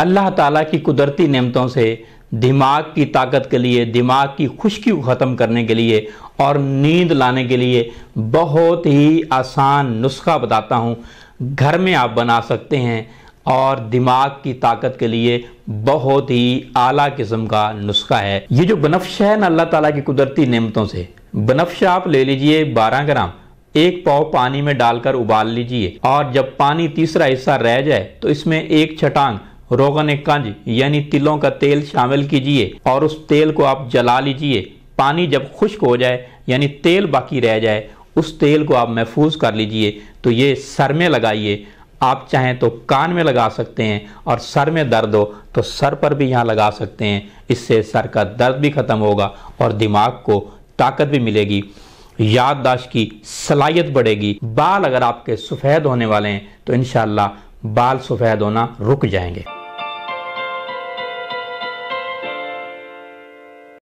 अल्लाह ताला की कुदरती नेमतों से दिमाग की ताकत के लिए दिमाग की खुशकी को ख़त्म करने के लिए और नींद लाने के लिए बहुत ही आसान नुस्खा बताता हूँ घर में आप बना सकते हैं और दिमाग की ताकत के लिए बहुत ही आला किस्म का नुस्खा है ये जो बनफ्शा है ना अल्लाह ताला की कुदरती नेमतों से बनफ्श आप ले लीजिए 12 ग्राम एक पाव पानी में डालकर उबाल लीजिए और जब पानी तीसरा हिस्सा रह जाए तो इसमें एक छटांग रोगन एक यानी तिलों का तेल शामिल कीजिए और उस तेल को आप जला लीजिए पानी जब खुश्क हो जाए यानी तेल बाकी रह जाए उस तेल को आप महफूज कर लीजिए तो ये सर में लगाइए आप चाहें तो कान में लगा सकते हैं और सर में दर्द हो तो सर पर भी यहाँ लगा सकते हैं इससे सर का दर्द भी ख़त्म होगा और दिमाग को ताकत भी मिलेगी याददाश्त की सलाहियत बढ़ेगी बाल अगर आपके सफ़ेद होने वाले हैं तो इन बाल सफ़ेद होना रुक जाएंगे